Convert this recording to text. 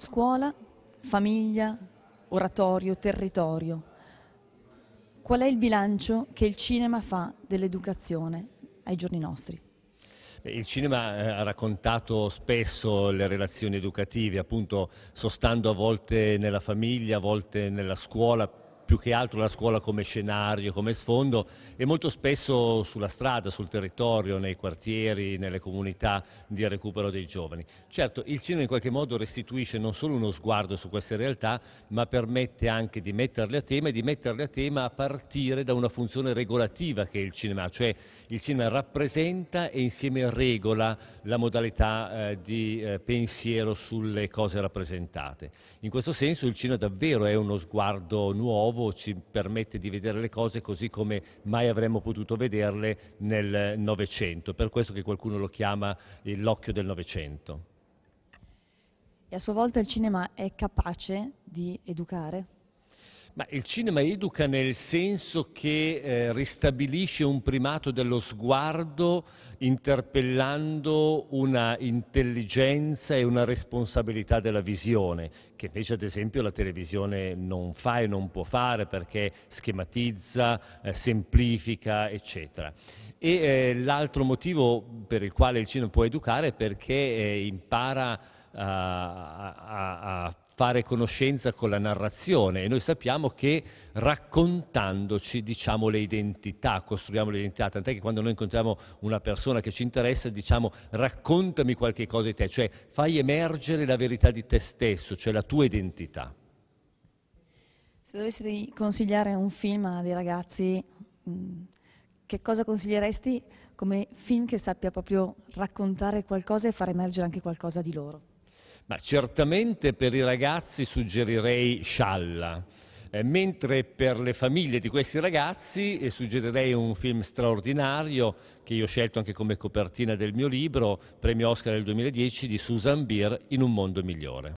Scuola, famiglia, oratorio, territorio. Qual è il bilancio che il cinema fa dell'educazione ai giorni nostri? Il cinema eh, ha raccontato spesso le relazioni educative, appunto sostando a volte nella famiglia, a volte nella scuola, più che altro la scuola come scenario, come sfondo e molto spesso sulla strada, sul territorio, nei quartieri, nelle comunità di recupero dei giovani. Certo, il cinema in qualche modo restituisce non solo uno sguardo su queste realtà, ma permette anche di metterle a tema e di metterle a tema a partire da una funzione regolativa che è il cinema, cioè il cinema rappresenta e insieme regola la modalità eh, di eh, pensiero sulle cose rappresentate. In questo senso il cinema davvero è uno sguardo nuovo nuovo ci permette di vedere le cose così come mai avremmo potuto vederle nel Novecento, per questo che qualcuno lo chiama l'occhio del Novecento. E a sua volta il cinema è capace di educare? Ma il cinema educa nel senso che eh, ristabilisce un primato dello sguardo interpellando una intelligenza e una responsabilità della visione, che invece ad esempio la televisione non fa e non può fare perché schematizza, eh, semplifica, eccetera. E eh, l'altro motivo per il quale il cinema può educare è perché eh, impara a, a, a fare conoscenza con la narrazione e noi sappiamo che raccontandoci diciamo le identità, costruiamo le identità, tant'è che quando noi incontriamo una persona che ci interessa diciamo raccontami qualche cosa di te, cioè fai emergere la verità di te stesso, cioè la tua identità. Se dovessi consigliare un film a dei ragazzi, mm, che cosa consiglieresti come film che sappia proprio raccontare qualcosa e far emergere anche qualcosa di loro? Ma certamente per i ragazzi suggerirei Scialla. Eh, mentre per le famiglie di questi ragazzi eh, suggerirei un film straordinario che io ho scelto anche come copertina del mio libro, premio Oscar del 2010 di Susan Beer, In un mondo migliore.